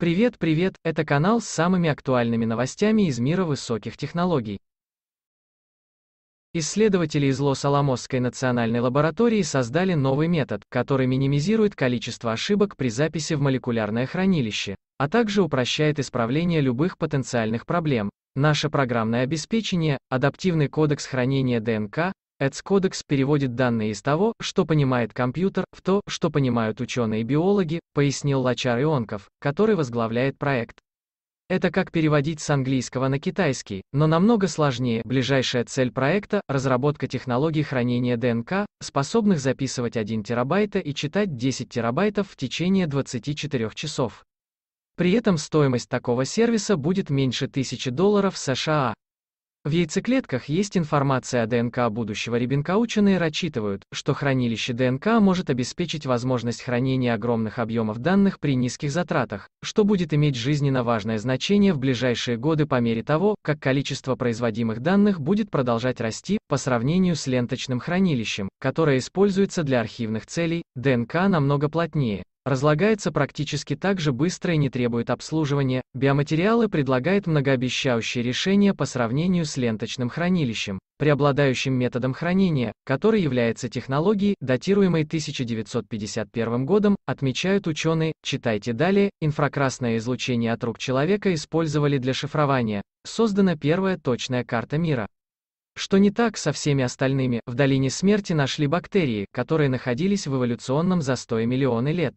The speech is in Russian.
Привет, привет, это канал с самыми актуальными новостями из мира высоких технологий. Исследователи из Лос-Аламосской национальной лаборатории создали новый метод, который минимизирует количество ошибок при записи в молекулярное хранилище, а также упрощает исправление любых потенциальных проблем. Наше программное обеспечение, адаптивный кодекс хранения ДНК, ETS-кодекс переводит данные из того, что понимает компьютер, в то, что понимают ученые-биологи, пояснил Лачар Ионков, который возглавляет проект. Это как переводить с английского на китайский, но намного сложнее. Ближайшая цель проекта – разработка технологий хранения ДНК, способных записывать 1 терабайта и читать 10 терабайтов в течение 24 часов. При этом стоимость такого сервиса будет меньше 1000 долларов США, в яйцеклетках есть информация о ДНК будущего ребенка. Ученые рассчитывают, что хранилище ДНК может обеспечить возможность хранения огромных объемов данных при низких затратах, что будет иметь жизненно важное значение в ближайшие годы по мере того, как количество производимых данных будет продолжать расти, по сравнению с ленточным хранилищем, которое используется для архивных целей, ДНК намного плотнее, разлагается практически так же быстро и не требует обслуживания, биоматериалы предлагают многообещающие решения по сравнению с ленточным хранилищем, преобладающим методом хранения, который является технологией, датируемой 1951 годом, отмечают ученые, читайте далее, инфракрасное излучение от рук человека использовали для шифрования, создана первая точная карта мира. Что не так со всеми остальными, в долине смерти нашли бактерии, которые находились в эволюционном застое миллионы лет.